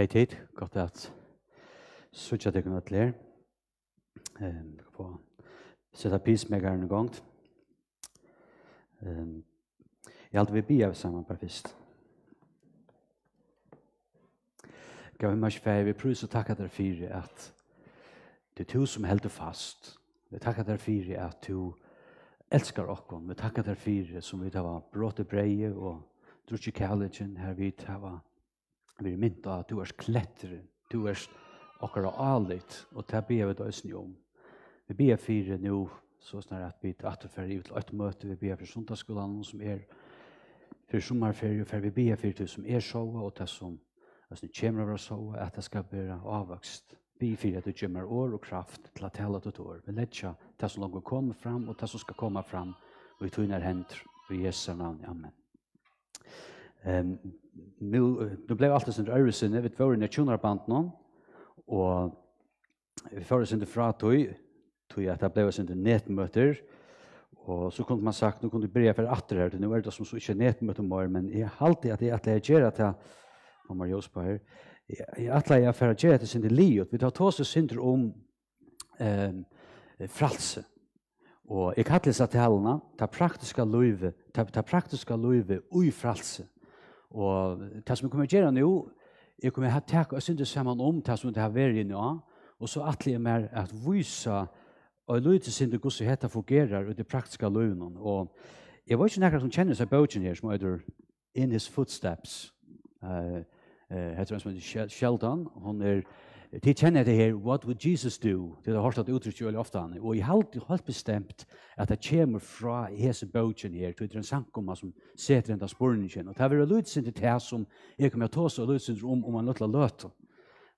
Hei tid, godt at suttet dere noe til her. Dere kan få sette pis med gjerne i gang. Jeg har alltid vært bjøy sammen, bare først. Jeg vil mye feil, vi prøver så takk at dere fire, at det er to som held det fast. Vi takk at dere fire, at to elskar dere. Vi takk at dere fire, som vi tar brått og breie, og drøt i kjærligheten, her vi tar brått blir mynt av, du erst klettere, du erst akkur alit, og ta ber vi døysen jo om. Um. Vi ber fire nu, så snar at vi til atterferd i ut til et møte, vi ber for sundagsskolan som er for sommerferie, for vi ber fire til som er sjåa, og det som er som kjemmer av oss sjåa, at det skal være avvokst. Vi fire at du kjemmer år og kraft til at hele tatt år, vi letja det kom fram, og det som skal komme fram, og vi tog hent hendt, og i Jesu navn, Amen. Ehm nu blev alltså sent Iris när vid för i Nationer band någon och vi föres inte fra toy toy att det blev oss inte net och så kunde man sagt nu kunde det bli för åter här er nu är det som så inte net möter mer men är halt det att det att det ger att jag om man görs på här i att jag för att ge det sent Leo vi tar tåse synter om ehm fralse och jag kallar det ta praktiska löve ta praktiska löve oj fralse Og det som vi kommer til å gjøre nå, jeg kommer til å ta og synes sammen om det som vi har vært inn i nå, og så at det er mer å vise og lyd til synes det hvordan dette fungerer i det praktiske løvene. Og jeg vet ikke noen som kjenner seg bøten her, som er In His Footsteps. Uh, eh, uh, eh, heter han som heter Sheldon. Hun er... Det kjenner det här what would Jesus do? Det er har hållit jo utroligt ofta han och i allt har hållit bestämt att det kommer fra Jesu bogen här till den sankomma som seter den där spornen igen och tar vi ut det här som är kommer tas och ut sin om om man låter låta.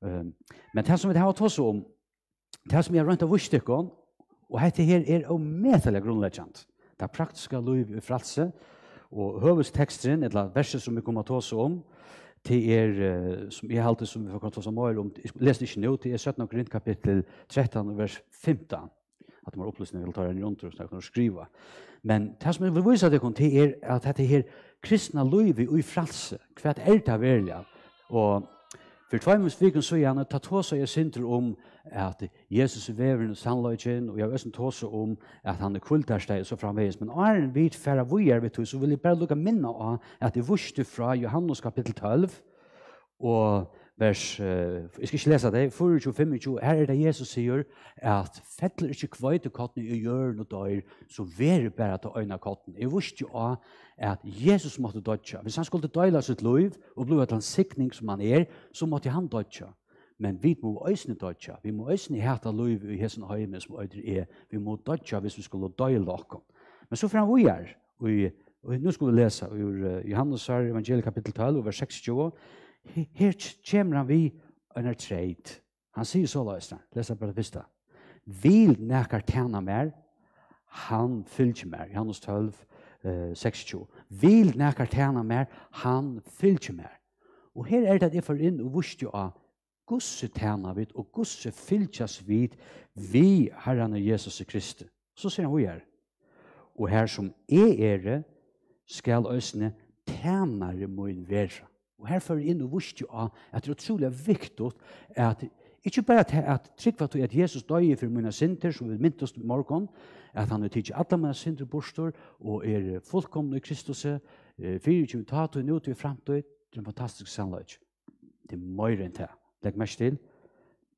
Ehm men det som det har att ta så om det som har rent av visste og och här er här är grunnleggjant. metal grundlegend. Det praktiska lov i fratsen och hövs eller versen som vi kommer att ta om til um er, som jeg halte som vi får kontra som mål om, jeg leste ikke nå, til er 17. grunn kapittel 13, vers 15, at de har opplysning, jeg vil ta den rundt og snakke og skrive. Men det som jeg vil vise til, til er at dette her kristne løy og i fralse, hva er det verlig? Og For tvei mus vikun så gjerne, ta tåsa om um at Jesus er veveren og sannløyken, um er og jeg vil også om at han er kultarsteg og så framveis. Men er en vit færa vujer vi tog, så vil eg bare lukka minna av at jeg vursste fra Johannes kapitel 12, og vers, eh, jeg skal ikke lese det, 24, 25, her er det Jesus sier at fettler ikke kvøyte kottene i hjørn og døyr, så vær bare til øyne kottene. Jeg visste jo også at Jesus måtte døtja. Hvis han skulle døyla sitt liv og blod etter en sikning som han er, så måtte han døtja. Men vi må øyne døtja. Vi må øyne hæta liv i hæsen høyme som øyne er. Vi må døtja hvis vi skulle døyla Men så fram vi er, og, og nå skal vi lese, i eh, Johannes her, evangeliet kapittel 12, vers 26, her kommer han vi under er Han sier så løsene, leser bare det første. Vil nekker tjene mer, han fyller mer. Janus 12, eh, 26. Vil nekker tjene mer, han fyller mer. Og her er det at jeg får inn og vurs jo a gusse tjene vidt og gusse fyller vidt vi herren og Jesus Kristus. Så sier han hva er? Og her som er ere, skal øsne tjene mer mer. Og her fører inn og vurs jo av at det er utrolig viktig at ikke bare at trygg til at Jesus døg for mine synder, som vi myntes morgen, at han er tidlig alle mine synder bostår, og er fullkomne i Kristus, eh, fyrir ikke vi tatt og nå til fremtid, det er en fantastisk sannløy. Det er mer enn det. Legg meg still.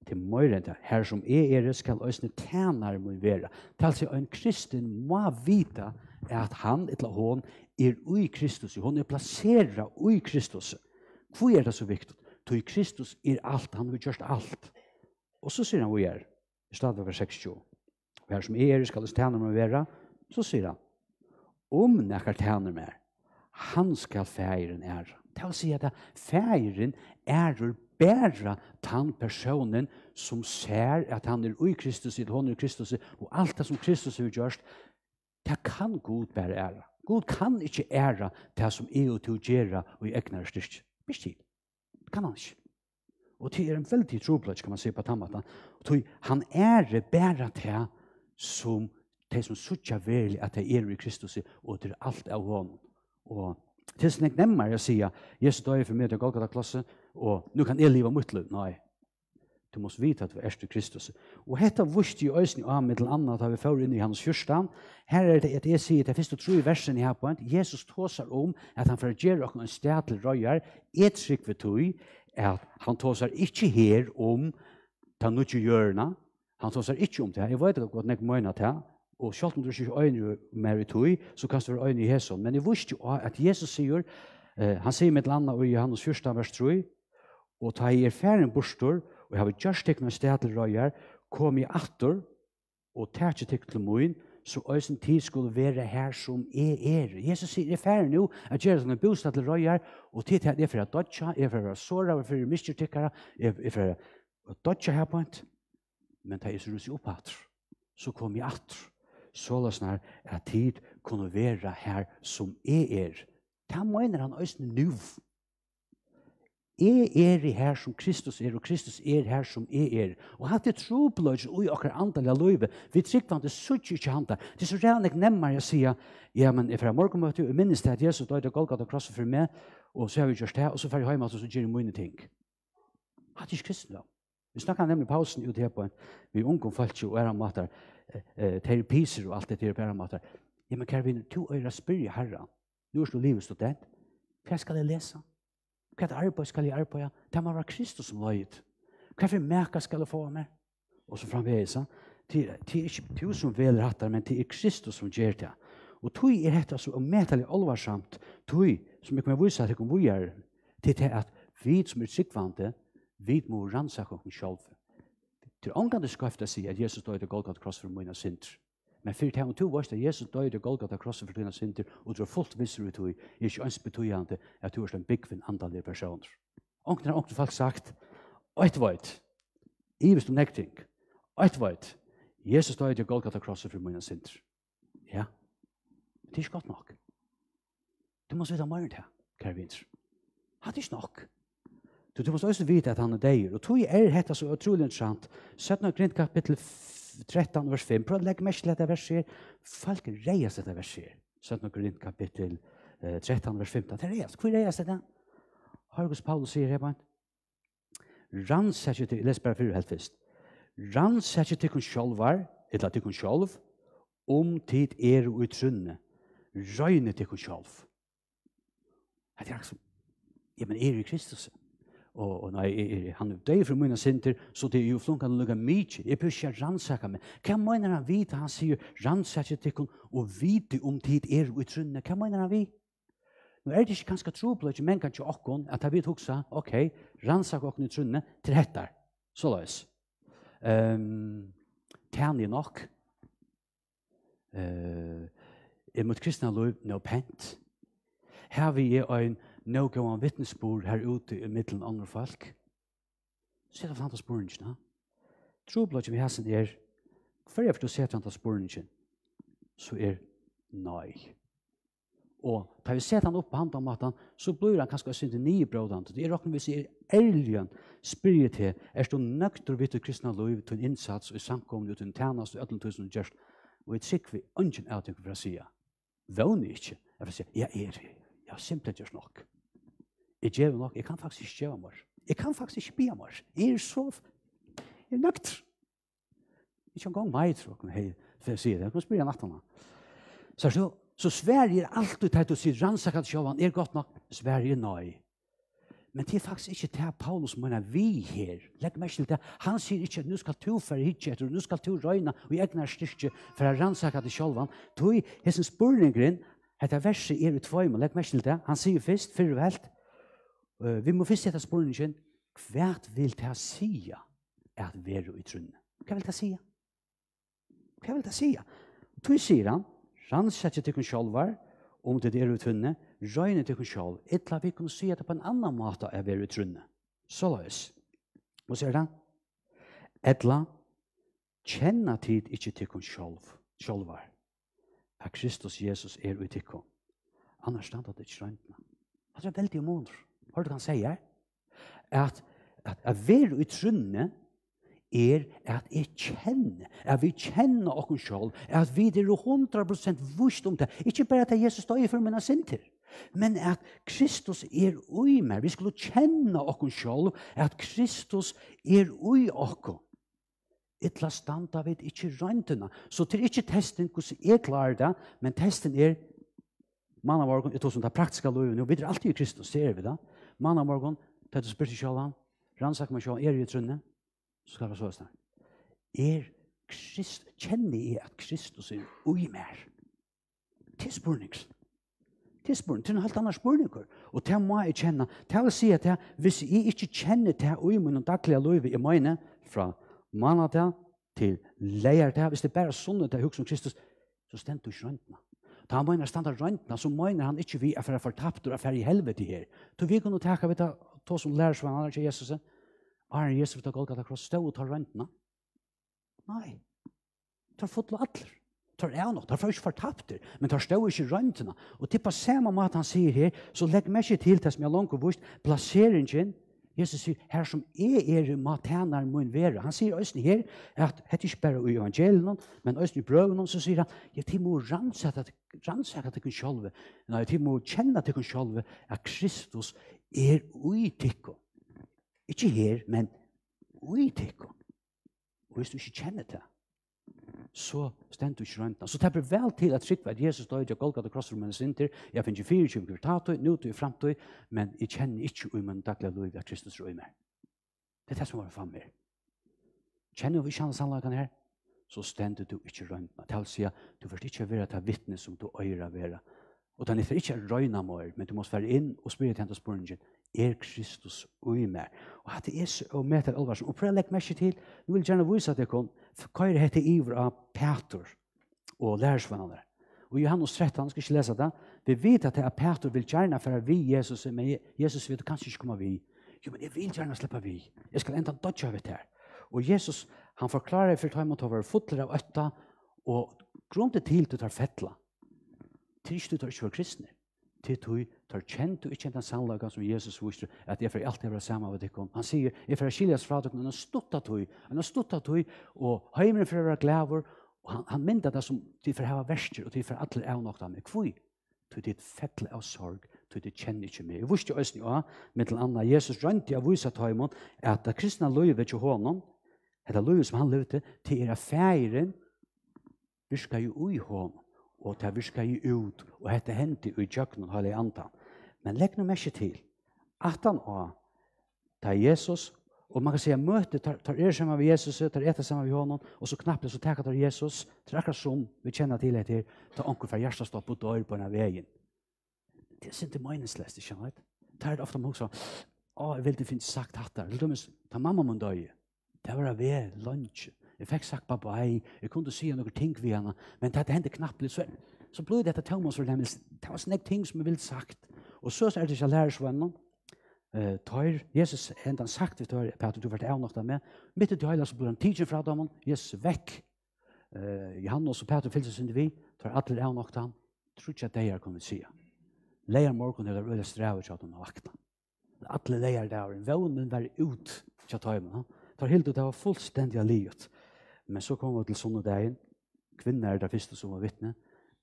Det er mer Her som er skal øsne tænare må være. Til seg en kristen må vite at han, eller hon, er ui Kristus. Hon er plasseret ui Kristuset. Kristus. Hvor er det så viktig? Du er Kristus er alt, han har gjøre alt. Og så sier han hvor er, i stedet av vers 6-20. Hver som er, skal det stjene med å være, så sier han, om jeg kan tjene med, han skal feire en ære. Det vil si at feire en ære vil bære den personen som ser at han er ui Kristus, at han er Kristus, og alt det som Kristus har gjøre, det kan Gud være ære. Gud kan ikke ære det som er å gjøre og i egnere styrke. Mykje til. Kan han Og til er en veldig troplats, kan man se på tammata. Og til han er bæra til som te som suttja verlig at det er i Kristus og til er alt av hon. Og til sin nemmer nemmar jeg sier, Jesus døy for meg til Golgata klasse, og nu kan jeg liva mutlu. Nei, Du måste veta att vi är er till Kristus. Och detta visste ju ösen av med den andra att vi får in i hans första. Här är er det att det säger att det finns tre versen här på en. Jesus tåsar om um att han förger och en städ till röjar. Ett skick vi tog att han tåsar inte här om um ta nu ju görna. Han tåsar inte om um det här. Jag vet inte vad jag menar till Og sjálvt om du ikke øyne mer i tog, så kan du være øyne i Jesus. Men jeg visste jo at Jesus sier, eh, han sier med et eller annet i Johannes 1, vers 3, og ta i er og hava just tekna stætil røyar, kom i og tætje tekna til moin, så òsen tid skulle være her som er er. Jesus sier, det er færre nå, at gjør sånne bostad til røyar, og tid til er for at dotcha er for å såra, er for å mistyr tikkara, er for å dødja her på men det er så rus i so så kom so lasnar at tid kunne vera her som er er. Det er han ausn nu, Jeg er i her som Kristus er, og Kristus er her som jeg er. Og hatt jeg tro på løs, og i akkur av løyve, vi trygg vant, det sutt ikke hant der. Det er så rævn jeg nemmer jeg sier, ja, men jeg fra morgen møte, og minnes det at Jesus døyde golgat og krosset for meg, og så har vi gjort det, og så fyrir høy høy høy så høy høy høy høy høy høy høy Vi høy høy høy pausen høy høy høy på vi høy høy høy og høy høy høy høy høy høy det høy høy høy høy høy høy høy høy høy høy høy høy høy høy høy høy høy høy Hva um er det arbeid skal jeg arbeide? Det må være Kristus som løyd. Hva er det skal jeg få med? Og så framveis han. Det er ikke du som veler hattar, men det er Kristus som gjør det. Og tog er dette så umetallig alvarsamt, Tog, som jeg kommer vise at jeg kommer vise at det er at vi som er sikvante, vi må rannsake oss selv. Det er omgående skrift å si at Jesus døde og Golgat Kross for mine synder. Men fyrir tegum tu varst að Jesus døyri gólgat að krossa fyrir tina sindir og dra fullt vissur ut hui, ég er ekki ans betujandi að tu varst en byggvinn andalir personer. Ongtina er ongtina falk sagt, Oit voit, ívist um nekting, Oit voit, Jesus døyri gólgat að krossa fyrir tina sindir. Ja, det er ikke godt nokk. Du mås vite om um morgen til, kære vinter. Ha det er ikke nok. Du, du måske også vite at han er deir, og tog er hette så utrolig interessant, 17. kapittel 4, 13, vers 5. Prøv å legge meg til dette verset. Folk reier seg til verset. Sett noen rundt kapittel 13, eh, vers 15. Det reier seg. Hvor reier seg det? Har du Paulus sier her, barn? Rans ikke til, les bare for helt først. Rans ikke til kun sjolvar, eller til kun sjolv, om tid er og utrunne. Røyne til kun sjolv. Det er ikke som, ja, men er i Kristus. Ja og og nei er, er han er dei frå mine senter så det er jo flunkan lukka mykje eg pus kjær ransaka meg kva meiner han vit han seier ransaka til og vite om tid er vi trunne kva meiner han vi Nå er det ikke ganske tro men kan men kanskje åkken, at jeg vil huske, ok, rannsak åkken i trunnene til dette. Så la oss. Um, ehm, Tjern i nok. Uh, jeg måtte kristne lov nå pent. Her vil jeg en nok go on vitnesbord her ute i middelen andre folk. Så er. er det fanta sporene, no? Tro på at vi har sin er, for jeg får se fanta sporene, så er nei. Og da vi ser han opp på handen om at han, så blir han kanskje sin til nye brådene. Det er råkne vi sier, ærligen spyrer til, er du nøkter vidt til kristne lov til en innsats og samkomne uten tjernas og ødelen tusen og Og jeg trykker vi ønsken av det for å si, vøvner ikke, jeg vil si, jeg er, jeg har simpelthen nok. Jeg gjør nok, jeg kan faktisk ikke gjøre mer. Jeg kan faktisk ikke be mer. Jeg er så, jeg er nøkt. Ikke en gang meg, tror jeg, hei, for jeg sier det. Jeg kan spørre en nattene. Så, så, så Sverige er alltid tatt å si, rannsak at er godt nok, Sverige er nøy. Men det er faktisk ikke det Paulus mener vi her. Legg meg til det. Han sier ikke at nå skal du føre hit etter, nå skal du røyne og egne styrke for å Du, hessens burningren, etter verset er i tvøy, men legg meg til det. Han sier først, Eh, vi må først sette spørsmål, hva vil det her sige at vi i trunnet? Hva vil det her sige? Hva vil det her sige? Tog sier han, ranset til um tilkken selv om det er i trunnet, røgnet tilkken selv, et la vi kan si at det på en annen måte er vi i trunnet. Så la oss. Og sier han, et la kjenne tid ikke tilkken selv, selv var, at Kristus Jesus er i tilkken. Han har stått at det ikke røgnet. Han har vært veldig måneder. Hold er kan säga att att att vill ut trunne är er att är kjenner, at vi känner och skall att vi det ro 100 vust om det inte bara att er Jesus er står i för mina sinter, men att Kristus är er oj mer vi skulle känna och skall att Kristus är er oj och Et la standa vid ikkje røyntuna. Så til ikkje testen hos jeg klarer det, men testen er, man av orkund, et som det praktiske praktiska og vi er alltid i Kristus, ser vi det. Manna morgon, Petter spyrt i sjålan, rannsak meg sjålan, er i trunne, så skal jeg så snak. Er Kristus, kjenner jeg at Kristus er ui er mer? Til spurnings. Til spurnings. Til en halvt annars spurnings. Og til må jeg kjenne. Til å si at jeg, hvis jeg ikke kjenner til ui mer noen daglige lov i mine, fra manna til, til leier til, hvis det bare er sånn at jeg husker om um Kristus, så stendt du ikke rundt meg. Da han mener standa røyntna, så mener han ikke vi er for fortapt og er for i helvete her. Så vi kunne takka vi ta to som lærer som han er til Jesus. Er han Jesus for ta Golgata kross stå og ta røyntna? Nei. Ta fotlo atler. Ta er jeg Ta er ikke fortapt her. Men ta stå ikke røyntna. Og tippa samme mat han sier her, så legg meg ikke til til som jeg langt og vust plasseringen Jesus sier, her som er er matenar mun vera. Han sier òsne her, at det er ikke bare i evangelien, men òsne i brøven, så sier han, ja, de må rannsaka til kun sjolve, nei, de må kjenne til kun sjolve, at Kristus er ui tikko. Ikke her, men ui tikko. Og hvis du ikke kjenner det, så stend du ikke rundt den. Så det blir vel til at trygg at Jesus døde og golgat og krosser med sin til. Jeg finner ikke fire kjøkker tatt, nå til men jeg kjenner ikke om um en daglig lov av Kristus røy med. Det er det som var fremme. Kjenner vi ikke alle sannlagene her? Så stend du ikke rundt den. Det vil si at du først ikke være ta vittne som du øyre være. Og den er ikke røyna men du må være inn og spørre til henne og spørre er Kristus ui mer. Og at det er så å møte det alvarsom. Og prøv å legge meg ikke til, Vi vil gjerne vise at jeg kom, for hva er det hette Iver av Petor og lærersvannene? Og Johannes 13, jeg skal ikke lese det, vi vet at det er Petor vil gjerne for vi Jesus, men Jesus vet at du kanskje ikke kommer vi. Jo, men jeg vil gjerne slippe vi. Jeg skal enda døtt av det her. Og Jesus, han forklarer for at han måtte være fotler av øtta, og grunnen til du tar fettla, til du tar ikke for kristne. Det til tui tar kjentu ikkje den sannlaga som Jesus viser at jeg får alltid være saman med Han sier, jeg får skiljas fra dikkon, men han stuttar tui, han har stuttar tui, og heimene får være glæver, og han, han mindar det som de får hava verster, og de får alltid av nokta han er Tu dit det av sorg, tu dit kjenner ikkje mei. Jeg vusste òs ni òa, men til anna, Jesus rönti av vise at heimon, at da kristna loy vei vei vei vei vei vei han vei til vei vei vei vei vei vei og det virka i ut, og hette hendte i tjøkken og høyde i Men legg noe mer til. At han og Jesus, og man kan si møte, tar er sammen vi Jesus, tar etter sammen vi honom, og så knappe så takker tar Jesus, tar som vi kjenner til etter, tar anker fra hjertet og stopp og dør på denne vegen, Det er sint i minneslest, ikke noe? Det er ofte man å, jeg vil det finne sagt hatt det. Det ta mamma man døg. Det var det lunch, Jeg fikk sagt bare på ei, jeg kunne si noen ting vi henne, men det hendte knappt litt sånn. Så ble det etter Thomas og Lemmels, det var sånne ting som jeg ville sagt. Og så er det ikke lærersvennen, uh, tøyr, Jesus hendte han sagt til tøyr, Peter, du vart avnått av med, Midt i tøyla så ble han tidsen fra dem, Jesus er vekk. Uh, Johannes og Peter fyllte sin vi, tøyr alt det avnått av ham. Tror ikke at det er kommet til si. Leier morgen er det røde strøv til at han har vakna. Atle leier der, vognen var ut til tøyrene. Tøyr det var fullstendig livet. Men så kommer vi til sånne dagen. Kvinner er det første som var vittne.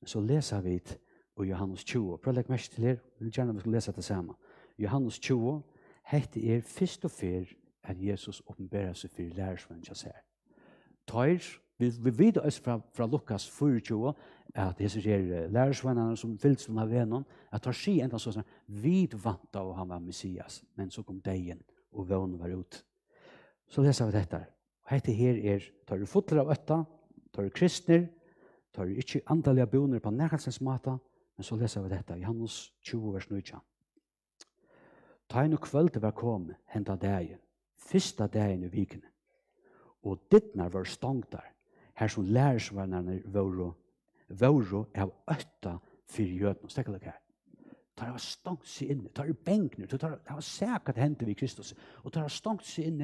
Men så leser vi det i Johannes 20. Prøv å legge mer til her. Vi vil gjerne vi skal lese det samme. Johannes 20 heter er først og før enn Jesus åpenberer seg for lærersvenn til seg. Tøyr, vi, vi oss fra, fra Lukas 24, at Jesus er lærersvennene som fyllt som har vennom, at han sier enda sånn, vi vant av han var messias, men så kom degen og vennene var ut. Så leser vi dette her. Hette her er, tar du fotler av øtta, tar du kristner, tar du ikke andalige boner på nærkelsens mata, men så leser vi dette i 20, vers 9. Ta en og kveld til velkom, hentet deg, første deg i vikene, og ditt når var stangt der, her som lærer som var nærmere våre, er av øtta for jødene, stekker dere her. Tar jeg stangt seg inn, tar jeg benkner, tar jeg at hentet vi Kristus, og tar er jeg stangt seg inn,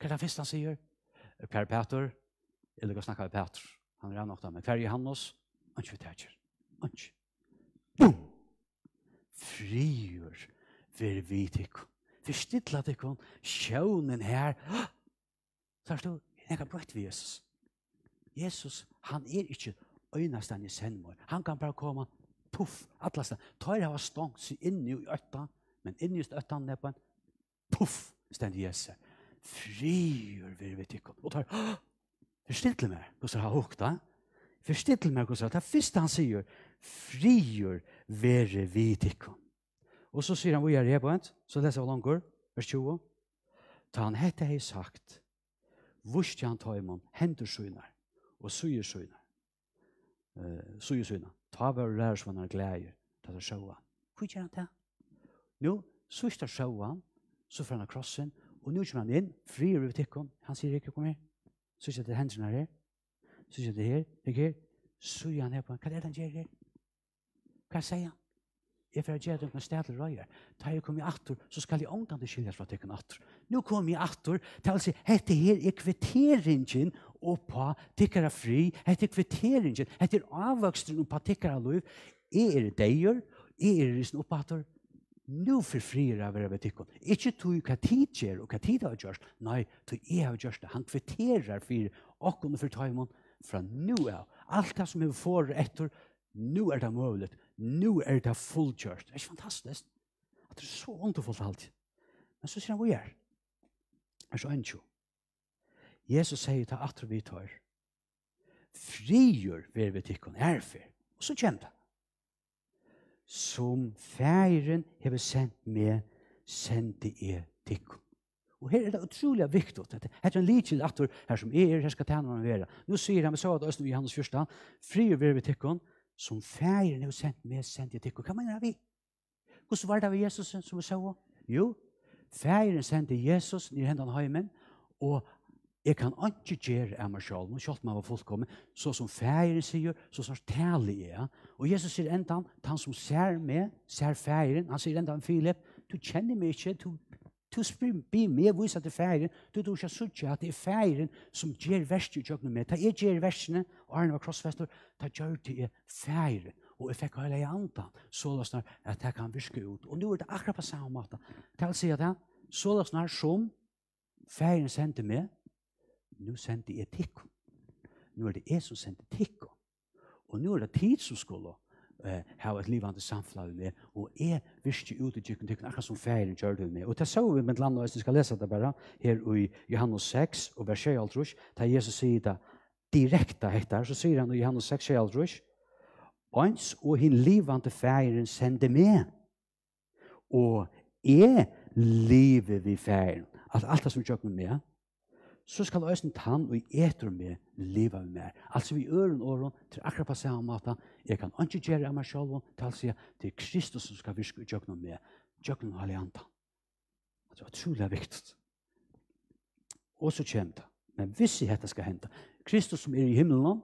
Hva er det første han sier? Hva er Peter? Jeg lukker å snakke med Peter. Han er en av dem. Hva er Johannes? Han er ikke vi Boom! Frier vil vi tikkum. Vi stidla tikkum. Sjånen her. Så er det jo, jeg kan brøtt vi Jesus. Jesus, han er ikke øynestan i sendmål. Han kan bare koma, puff, atlas den. Tøyre er var stångt, så inni i øtta, men inni i øtta, nebben, puff, stendig Jesus. Jesus frier vi vet ikke. Og tar, forstidle meg, hvordan har jeg hørt det? Forstidle meg, hvordan har er jeg hørt det? Først han sier, frier vi vet ikke. Og så sier han, hvor er det på en? Så leser er så langt, vers 20. Ta han hette hei sagt, hvor skal han ta i mån, hente og søye skjønner. Uh, søye Ta hva du lærer som han har glede, ta det sjøen. Hvor skal han ta? Jo, søye skjønner, så får han krossen, Og nu kommer han inn, frier vi tikkum. Han sier ikke, kom her. Så sier det hendene her. Så sier det her. så Så gjør han her på han. Hva er det han gjør her? Hva sier han? Jeg får gjøre det med stedet røyer. Da jeg kommer i atter, så skal jeg omgående skilja fra tikkum atter. Nå kommer jeg i atter til å si, dette her er kvitteringen og på tikkere fri. Dette er kvitteringen. Dette er avvøksten og på tikkere løyv. Jeg er deier. Jeg er i sin oppatter. Jeg nu för frira över det tycker. Inte to you can teach er och katida just. Nej, to är have just the hand för terer för och kunde för timon från nu är. Allt det som är er för efter nu är er det möjligt. Nu är er det full just. Det är fantastiskt. Att det är så ont att få allt. Men så ser vi här. Är så en Jesus säger till att vi tar frier över det tycker är för. Och så kände som færen hever sendt meg, sendte jeg tikk. Og her er det utrolig viktig, at det er en liten lattor her som er, her skal tænne meg være. Nå sier han, vi sa det også i hans første, fri og vi tikk, som færen hever sendt meg, sendte jeg tikk. Hva mener vi? Hvordan var det av Jesus som vi sa? Jo, færen sendte Jesus ned i hendene og Jeg kan ikke gjøre av meg selv, og selv om var fullkommen, så som feiren sier, så som taler er jeg. Og Jesus sier enda han, han som ser meg, ser feiren, han sier enda han, Filip, du kjenner meg ikke, du, du spør meg med, hvor er det feiren? Du tror ikke jeg sier at det er feiren som gjør verset i kjøkken med. Da jeg gjør versene, og Arne var krossfester, da gjør det jeg feiren. Og jeg fikk hele andre, så la snart at jeg kan viske ut. Og nå er det akkurat på samme måte. Til å si at jeg, er så la snart som feiren sendte meg, nu sendte jeg tikk. Nå er det jeg som sendte tikk. Og nå er det tid som skulle eh, ha et livende samfunn med Og jeg visste ut i tikkene tikkene, akkurat som ferien gjør med Og det så vi med et land, og jeg skal lese det bare, her i Johannes 6, og vers 6, alt rus, Jesus sier det direkte heter, så sier han i Johannes 6, 6, alt rus, og hin livande ferien sendte med, og jeg lever vi ferien». Altså alt det som er gjør med så skal øysen tann og etter med livet med meg. Altså vi ører og øren til akkurat på samme måte, jeg kan ikke gjøre av meg selv, til å si at det er Kristus som skal virke og gjøre med meg, gjøre noe alle andre. Det er utrolig viktig. Og så kommer det. Men hvis jeg heter skal hente, Kristus som er i himmelen,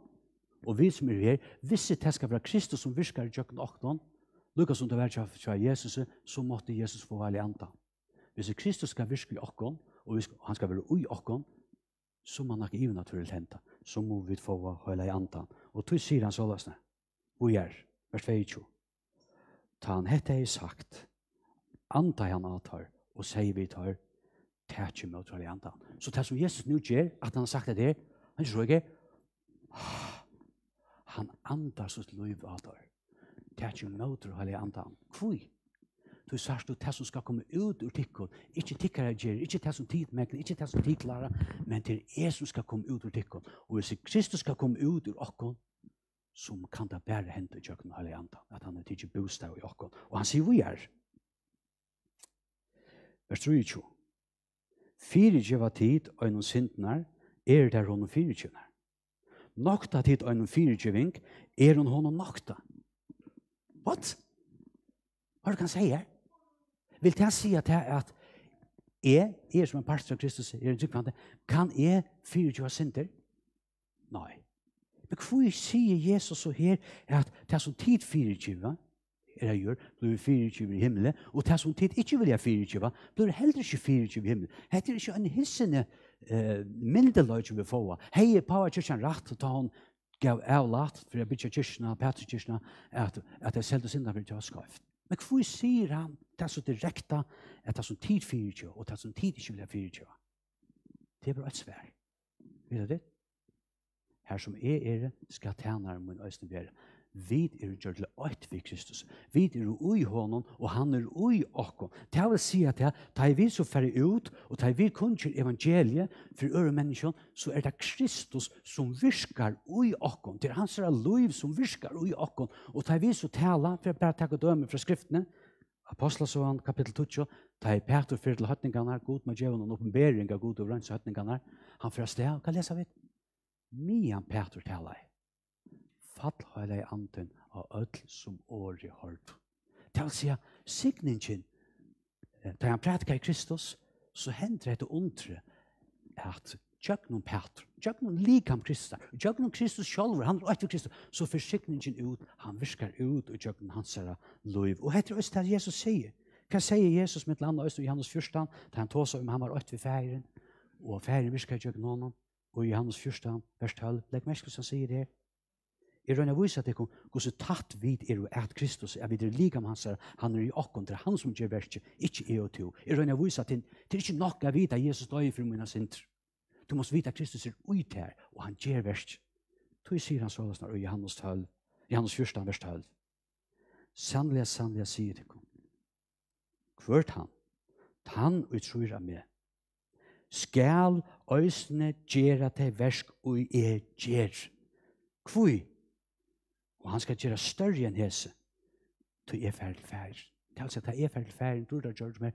og vi som er her, hvis jeg heter skal være Kristus som virker og gjøre noe alle andre, Lukas som det var kjøpt av Jesus, så måtte Jesus få alle andre. Hvis Kristus skal virke i okken, og han skal være ui okken, så må nok even at vit hente så må vi få i antan og to sier han så lasne og gjer vers 22 ta han hette er sagt anta han atar og sei vi tar tæt kjem ut i antan så tæt som Jesus nu gjer at han sagt det han sjøge han antar så til lov atar tæt kjem ut i antan kvik Du sier at det som skal komme ut ur tikkun, ikke tikkare gjerne, ikke det er som tidmekne, ikke det som tidlare, men det er som skal komme ut ur tikkun. Og hvis er Kristus skal komme ut ur okkun, så kan det bare hente tjøkken og alianta, at han er ikke bostad i okkun. Og han sier vi er. Vers 3. Fyre kjeva tid og enn sintnar er der hon fyre kjeva. Nokta tid og enn fyre kjeva er hon hon nokta. What? Hva er det hon sier vil jeg si at jeg at jeg, jeg er som en pastor av Kristus, er en tryggvande, kan jeg fyre til å synder? Nei. Men hvor sier Jesus så her at det er som tid fyre til å er jeg gjør, blir vi fyrir i himmelen, og det som tid ikke vil jeg fyrir i blir heller ikke fyrir i himmelen. Det er ikke en hissende uh, eh, milde løy som vi får. Hei, Pava Kirsten rett, ta han gav av latt, for jeg bytter Kirsten, Petter Kirsten, at, at jeg selv til sinne vil ta skrift. Men hvor sier han det så direkta er det som tid fyrir tjua og det som tid ikkje vilja fyrir tjua det er bra et svar vet du det? Er? her som er er skal tjana er min æsne vera vi er jo jordle oit vi Kristus vi er jo ui honom og han er ui okko ta vil si at ta er vi så fyrir ut og ta vi kun kyr evangelie for øre mennesken så er det Kristus som virkar ui okko er hans er som virkar ui okko og ta vi så tala for jeg bare takk og døme fra skriftene, Apostlesøvann, kapittel 20, da er Petur fyrir til høytningarna, god med djevun og oppenbering av god og røyns høytningarna, han fyrir sted, hva lesa vi? Mian Petur tala i. Fall høyla i anden av ödl som år i hård. Tal sia, signingin, da eh, han prætka i Kristus, så hendret det undre at Jöknum Petr, Jöknum Líkam Krista, Jöknum Kristus sjálfur, han er ætti við Kristus, svo fyrir sikningin út, hann virkar út og Jöknum hans er að Og hættir æst þær Jésus segir. Hvað segir Jésus mitt landa æst og í Hannes fyrstann, þegar han tósa um han var ætti við færin og færin virkar Jöknum honum og í Hannes fyrstann, vers 12, legg mér skur sem segir þeir. Ég raun að vísa þeir hvað það við eru að Kristus, að við erum líka með hans, hann er í okkur, það er hann som gjør verkið, ekki ég og þú. Ég raun að vísa þeir, það er ekki nokka að vita að Jésus dói fyrir mjöna sindri. Du måste vita att Kristus är ut här och han ger värst. Då säger han sådana snar i Johannes 12, Johannes 14, vers 12. Sannliga, sannliga säger det kom. Kvört han, han utsjur av mig. Skal øysene gjera til verst og er gjer. Kvui. Og han skal gjera større enn hese. Du er ferdig ferdig. Det er altså at jeg Du da gjør det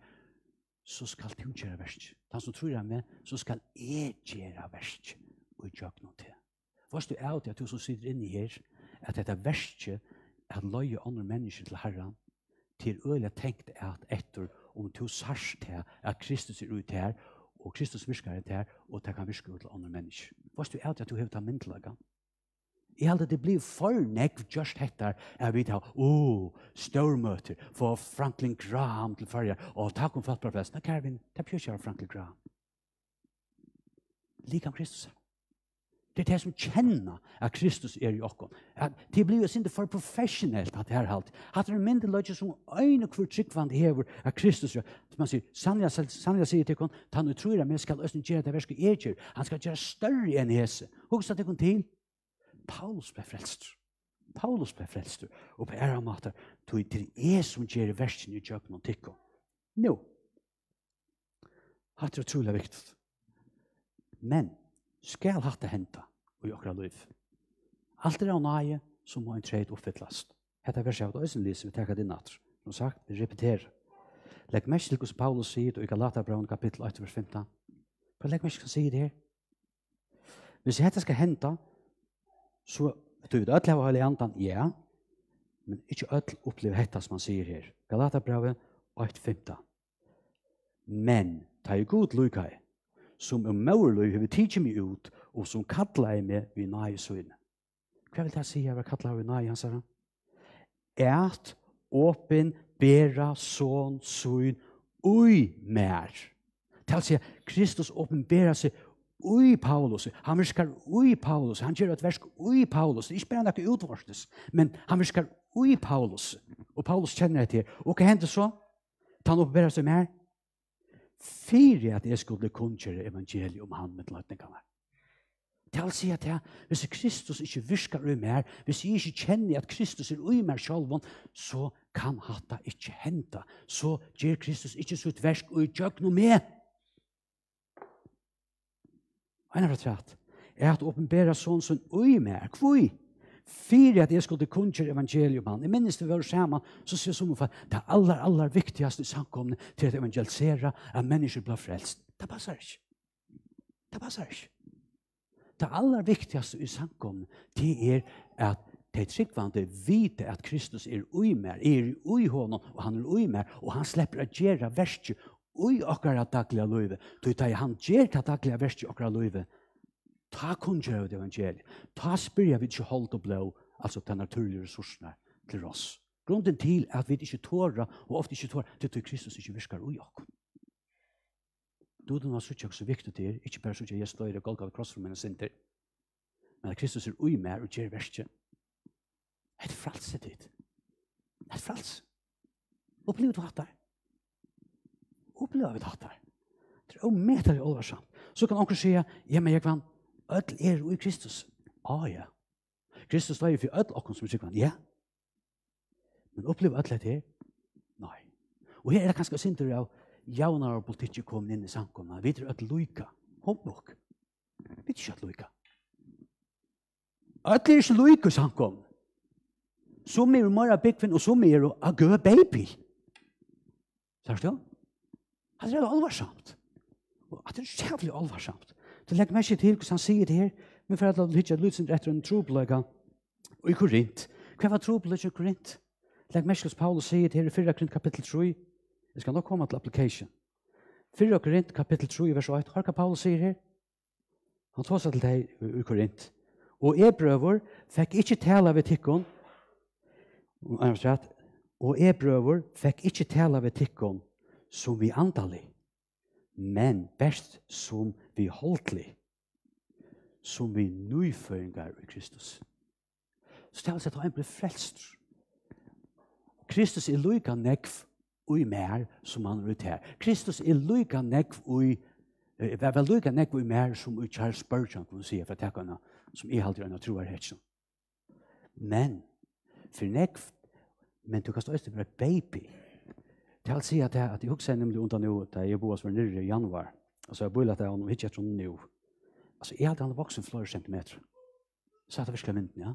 så skal du gjøre verst. Han som tror jeg med, så skal jeg gjøre verst. Og gjør noe til. du er det at du som sitter inne her, at dette verst er at løye andre mennesker til Herren, til øyne tenkt at etter om du sørs til at Kristus er ute her, og Kristus virker ut her, og det kan virke ut til andre mennesker. du er det at du har ta myndelagene? Jeg at det blitt for nekv just hettar er vi til oh, stormøter for Franklin Graham til farger, og takk om fattbar fest. Men Kervin, det er av Franklin Graham. Lik om Kristus. Det er det som kjenner at Kristus er i okken. det blir jo sinne for professionelt at det er alt. At det er mindre løgge som øyne hvor tryggvand hever at Kristus er. Som han sier, sannlig sier til henne, han tror at skal østen gjøre det verske er Han skal gjøre større enn hese. Hvorfor skal det henne til? Paulus ble frelst. Paulus ble frelst. Og på ære og måte, tog til jeg som gjør versen i kjøpen og tikkå. Nå. Hatt er utrolig er viktig. Men, skal hatt det hente i akkurat liv. Alt er av nøye som må en tredje Hetta Hette verset av døysen lyser vi takket inn at. Som sagt, vi repeterer. Legg mest til hos Paulus sier i Galaterbrøven kapittel 8, vers 15. Hva legg mest til hos Paulus sier det her? Hvis dette skal hente, så du vet öll hava heilig andan, ja, men ikkje öll upplever hetta som han sier her. Galatabrevet 8.15. Men, ta i god lukai, som er lukai hva tidsi mi ut, og som kalla i med vi nai søyne. Hva vil det si av å kalla er vi nai, han sier han? Et åpen bera sån søyne ui mer. Det vil si Kristus åpen bera seg ui Paulus, han viskar ui Paulus, han kjer at versk ui Paulus, ikk bera nek utvarsnes, men han viskar ui Paulus, og Paulus kjenner etter, og hva hendte så? Ta han opp bera seg mer, fyri at jeg skulle kunnkjer evangeli om um han med lakningarna. Det er at at hvis Kristus ikke virker ui mer, hvis jeg ikke kjenner at Kristus er ui mer sjalv, så kan hatta det ikke hendt. Så gir Kristus ikke så utversk ui tjøk noe med. Og eina retrat er at å åpenbæra sån som oimær, kvui, fyri at e skulde kun tjur evangelium, men i minneste vår skjema så ser som om det aller, aller viktigaste samkomne til at evangelisera, at mennesket blir frälst. Det passar ikke. Det passar ikke. Det aller viktigaste i samkomne til er at det er tryggt for han det vite at Kristus er oimær, er i honom, og han er oimær, og han släpper aggjera vertu ui okkar at takla loyve tu tai han jer ta daglia versi okkar luive, ta kun jer de han jer ta spiri við jo halta blø altså ta naturliga resursna til oss. grunden til at við ikki tørra og oft ikki tørra til til kristus ikki viskar ui okkar du du nasu tjaks vektu til ikki per suðja jes loyra kolka við krossur mena sinti men kristus er ui mer og jer versi. et fralsit et fralsit Og blivet vart der opplever vi det her. Det er jo metal i Så kan noen si, ja, men jeg kan, ødel er jo i Kristus. Å, ah, ja. Kristus står jo for ødel åkken som sikker, ja. Men opplever ødel det her? Nei. Og her er det kanskje sintet av jaunar og politikk kom kommunen inn i samkommet. Vi tror at loika, håndbok. Vi tror ikke at loika. Ødel er ikke loika i samkommet. Som er jo mer av byggfinn, og som er jo a good baby. Sørst du? Ja. Han er alvarsamt. Og at det er sjævlig alvarsamt. Det legger meg ikke til hvordan han sier det her, men for at han ikke lyder sin rett og en trobløyga og i Korint. Hva var trobløyga i Korint? Det legger meg ikke til Paulus sier det her i 4. Korint kapittel 3. Vi skal nok komme til application. 4. Korint kapittel 3 vers 1. Hør hva Paulus sier her. Han tar seg til deg i Korint. Og jeg prøver, fikk ikke tale ved tikkene, og jeg prøver, fikk ikke tale ved tikkene, som vi andali, men best som vi holdli, som vi nøyføringar i Kristus. Så det er altså at han blir frelst. Kristus er lykka nekv ui mer som han rutt her. Kristus er lykka nekv ui Det eh, var lykka nekv ui mer som ui Charles Spurgeon kunne sige for tekkerne som i halte grønne troer her. Men, for nekv, men du kan stå i stedet baby, Det vil si at jeg, at jeg husker nemlig under nå, da jeg bor som er nyrre i januar, og så har jeg bor og nå har jeg etter nå. Altså, jeg hadde han voksen flere centimeter. Så er det virkelig mynden, ja.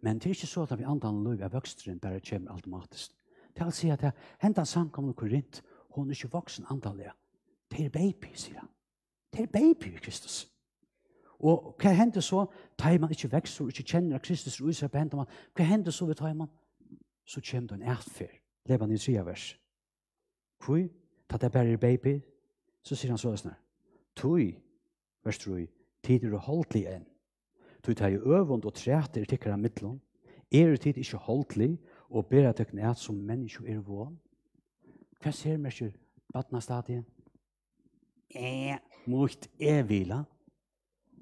Men det er ikke så at vi andre andre løyver vokstren bare kommer automatisk. Det vil si at jeg, hentan samkommende korint, hun er ikke voksen antallet. Det er baby, sier han. Det er baby i Kristus. Og hva hender så? Da er man ikke vekst og ikke kjenner at Kristus er usett på hendene. Hva hender så ved da er man? Så kommer det en ærtferd. Det er man i sida verset. Kvui, ta det bare er baby, så sier han så snar. Tui, vers trui, tid er holdtlig enn. Tui tar jo øvund og træter tikkara mittlån. Er tid ikkje holdtlig, og at tøkken eit som menneskje er vån. Kva ser mersje badna stadien? Eh, mot evila.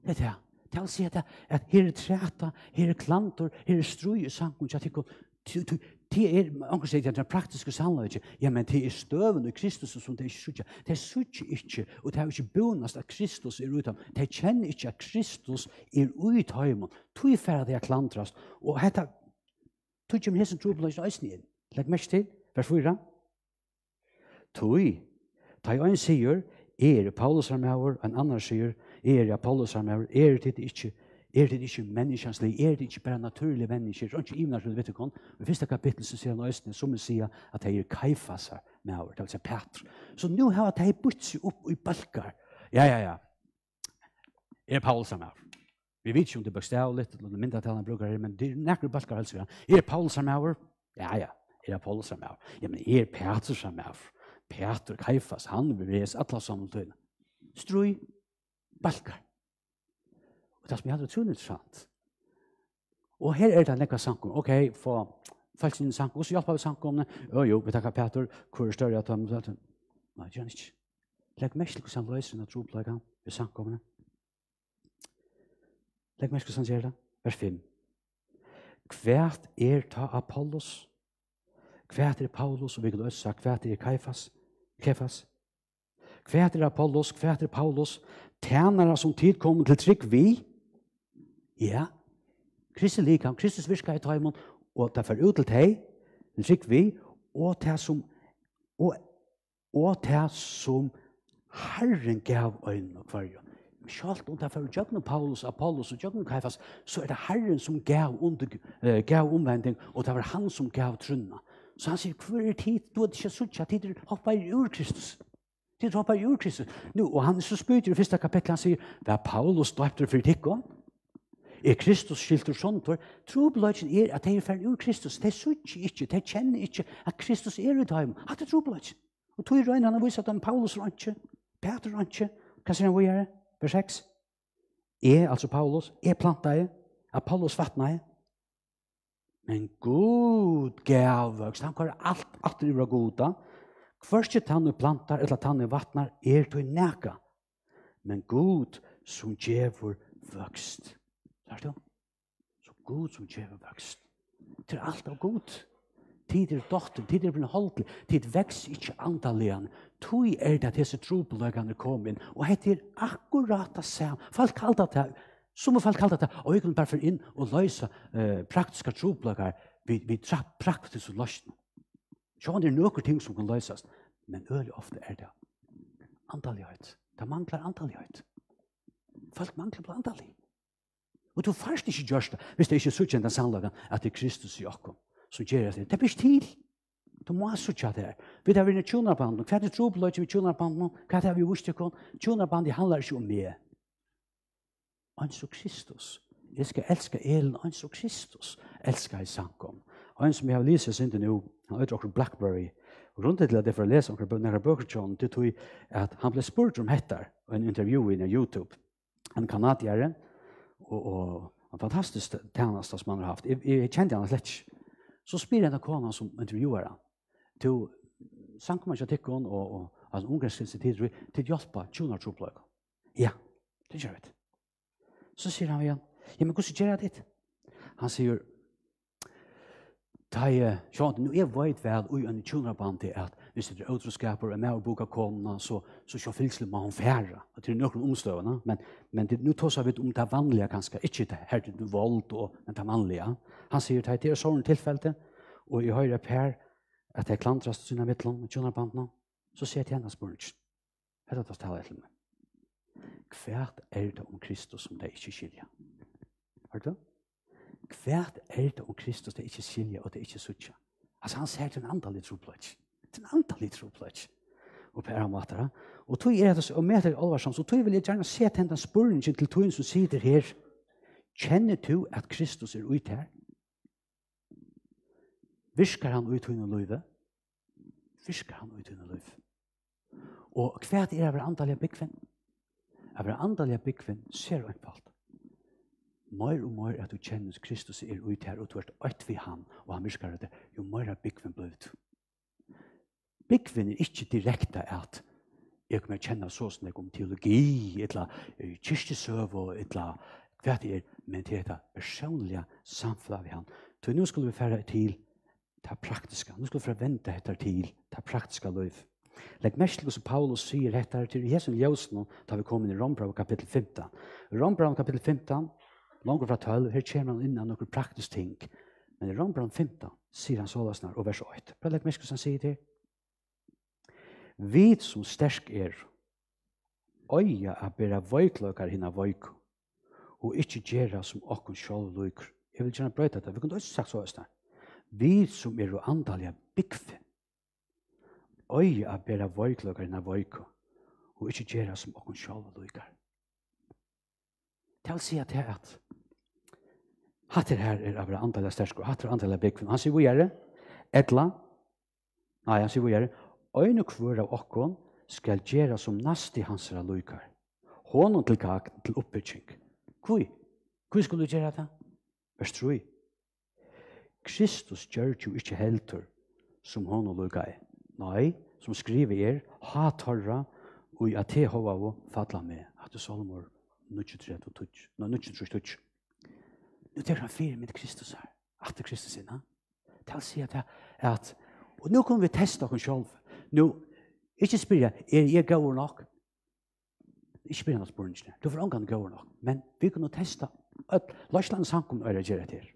Det er det. Det er å si at her er træta, her er klantor, her er strui i sangen, tja det er, man kan si ja, men det er støven i Kristus som det er ikke suttje. Det er suttje ikke, og det er ikke bonast at Kristus er ut av. Det kjenner ikke at Kristus er ut av himmelen. Tog i ferdig Og dette, tog ikke min hesen tro på løsene øyne inn. Legg mest til, hver fyra. Tog, ta i øyne sier, er Paulus armhavur, en annen sier, er Apollos armhavur, er det ikke er det ikke menneskjanslig, er det ikke bare naturlig menneskje, er det ikke imenar som du vet ikke om. I første kapittel så sier han Østene, som han sier at det er kaifasa med over, det vil si Petr. Så nå har han det bytt seg opp i balkar. Ja, ja, ja. Er Paul som er. Vi vet ikke om det er bøkstav litt, eller det er mindre talen bruker her, men det er nærkere balkar helst vi har. Er Paul som Ja, ja. Er Paul som er Ja, men er Petr som er Petr, kaifas, han vil vise atlas om tøyne. Strøy, balkar. Det er som jeg hadde trodde litt sant. Og her er det en lekkere sanggående. Ok, få falsk inn i sanggående. Også hjelper vi sanggående. Jo, jo, vi takker Petter. Hvor er større at han? Nei, det gjør han ikke. Legg meg slik hvordan han løser når tro pleier han i sanggående. Legg meg slik hvordan han gjør det. Vær fin. Hvert er ta Apollos. Hvert er Paulus, og vi kan løse seg. Hvert er Kaifas. Kaifas. er Apollos, er Paulus, Tænare som tid kommer til trygg vi, Ja, Kristus likam, Kristus virka i taimon, og det fer ut til teg, men trygg vi, og det som, og, og det som Herren gav øynene og kvarjon. Men sjalt og um det fer ut jøgnum Paulus, Apollos og jøgnum Kaifas, så er det Herren som gav, under, eh, gav omvending, og det var han som gav trunna. Så han sier, kvar er tid, du er ikke suttja, tid er hoppa i ur Kristus. Tid er hoppa i Kristus. Nu, og han så spyrir i fyrsta kapitlet, han sier, det Paulus døypte fyrir tikkon, er Kristus skilt og sånt, og trobladjen er at de er ferdig ur Kristus, de sykker ikke, de kjenner ikke at Kristus er i dag, at det er trobladjen. Og tog i røyne, han har vist at han Paulus var ikke, Peter var ikke, hva sier han hva gjør det? Vers 6. Jeg, er, altså Paulus, jeg er planta jeg, Paulus vattna jeg, men god gavvøkst, han kvar alt, alt er goda, Kvørst ikke tannu plantar eller tannu er vatnar er tog næka, men god som djevur vøkst. Er det jo? Så god som kjøver vekst. Det er alt av god. Tid er dotter, tid er blant holdt, tid vekst ikke antall igjen. Tog er det at disse trobeløgene kom inn, og hette eh, er akkurat å se. Folk kallte det her. Så må folk kallte det her. Og jeg kan bare få inn og løse uh, praktiske trobeløgene vi, vi trapp praktisk og løst. Så er det noen ting som kan løses. Men øye ofte er det antallighet. Det mangler antallighet. Folk mangler på antallighet. Og du fyrst ikke gjørst det, hvis det ikke er så den sannlagen at det er Kristus i okken som gjør det. Det blir til. Du må ha så det her. Vi har vært i tjonarbanden. Hva er det trobløy til tjonarbanden? Hva er det vi vurs til kun? Tjonarbanden handler ikke om um meg. Han Kristus. Jeg skal elske elen. Han Kristus. Elsker jeg sang Og Han som jeg har lyst til sin til nå, han heter okkur Blackberry. Og grunnen til at jeg får lese om denne bøker, John, det at han ble spurt om um hettar i en intervju i YouTube. En er kanadjere, og og en fantastisk tjänst som man har haft. Jag är han i Så spelar det kvarna som intervjuar han, til sank kommer jag tycker och och alltså ungefär sitt tid till till Jasper Chunar Ja. Det gör vi. Så ser han igen. Jag men kusin gör det. Han säger Tja, jag tror nu är vad det är att en chunar bande er att vi det i er utroskaper, er med å boka kona, så, så kjør fylsel med han færre, Det er noen omstående, men, men det, nå tar vi om det vanlige kanskje, ikke det her til vold, og, men det vanlige. Han sier at det er sånn tilfellet, og i høyre per, at det er klantrast sinne vittlån, og tjener på så sier jeg til hennes børn, her er det å ta det til meg. Hva er det om Kristus som det er ikke skilje? Hva er det? Hva er det om Kristus som det er ikke skilje, og det er ikke skilje? Altså han ser til en andre litt så en antallig troplats. Og på en måte. Og tog er det så, og med det alvar som, så tog vil jeg gjerne se til den spørringen til togen som sitter her. Kjenner du at Kristus er ute her? viskar han ut henne løyve? Viskar han ut henne løyve? Og hva er det andalige byggvinn? Er det andalige byggvinn ser han på alt. Mer og mer at du kjenner Kristus er ute her, og du er ut ved han, og han visker det, jo mer er byggvinn blir byggvinn er ikkje direkta at eg kommer kjenne såsen jeg om um teologi, etla eh, kyrkjesøv og etla hva det er, men til etta personliga samfunn vi han. nå skulle vi fære til det praktiska, nå skulle vi fære vente etter til det praktiska løyf. Lek mest til hva Paulus sier etter til Jesu Ljøsen, da vi kom inn i Rombrav kapitel 15. Rombrav kapitel 15, langt fra 12, her kommer han inn av noen ting. Men i Rombrav 15 sier han så løsner, og vers 8. Prøv å mest han sier det vit som stersk er, øya a bera vøykløkar hina vøyku, og ikkje gjerra som okkur sjálf lukur. Jeg vil gjerne brøyta det, vi kan også sagt så æsna. Vi som er jo andalja byggfe, øya a bera vøykløkar hina vøyku, og ikkje gjerra som okkur sjálf lukur. Tal sier at her Hatter her er av andalja sterskur, hatter andalja byggfe, han sier vi gjerra, etla, nei, han sier vi gjerra, øyne kvør av okkon skal gjera som nasti hans ra lukar. Honon til kak til oppbygging. Kvui? Kvui skulle du gjera det? Vers 3. Kristus gjør jo ikkje heltur som honon lukar. Nei, som skriver er, ha torra ui at te hova vo fatla me. At du solmur nukkje tret og tutsk. No, nukkje og Nu tek han fyrir mitt Kristus her. At Kristus inna. Tal sier at at Og nå kommer vi testa oss selv. Nu, ich spyr jeg, er jeg gøy nok? Ikke spyr jeg noe spørsmål, ikke. Du får omgang gøy nok. Men vi kunne testa. Lorsland sankum er gjerra til.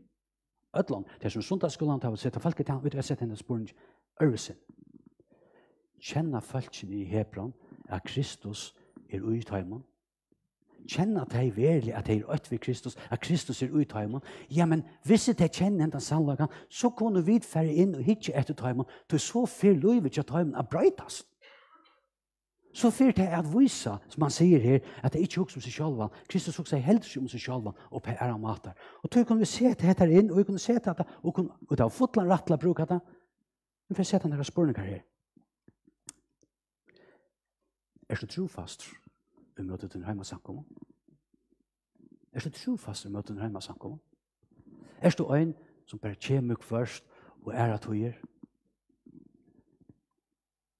Ötlan, det er som sundagsskolan, det er sett av folket, det er sett av spørsmål, Ørvesen. Kjenne folkene i Hebron, a Kristus er ui taimann, kjenner at jeg er verlig, at jeg er øyt ved Kristus, at Kristus er ut av meg. Ja, men hvis jeg kjenner den sannlagen, så kunne vi færre inn og hitje etter av meg, til så fyr løyve ikke av meg å brøytes. Så fyr det at vise, som han sier her, at det ikke um um er også om seg selv, Kristus også er helt som om seg selv, og på ære matar. Og då kunne vi se til dette inn, og vi kunne se til det, og, kunne, og det var fotland rett til å bruke det. Men for å se til denne spørninger her. Er du trofast? Er du trofast? vi møter til hjemme sankom. Er det trofast vi møter til hjemme sankom? Er det en som bare kommer først og er at høyer?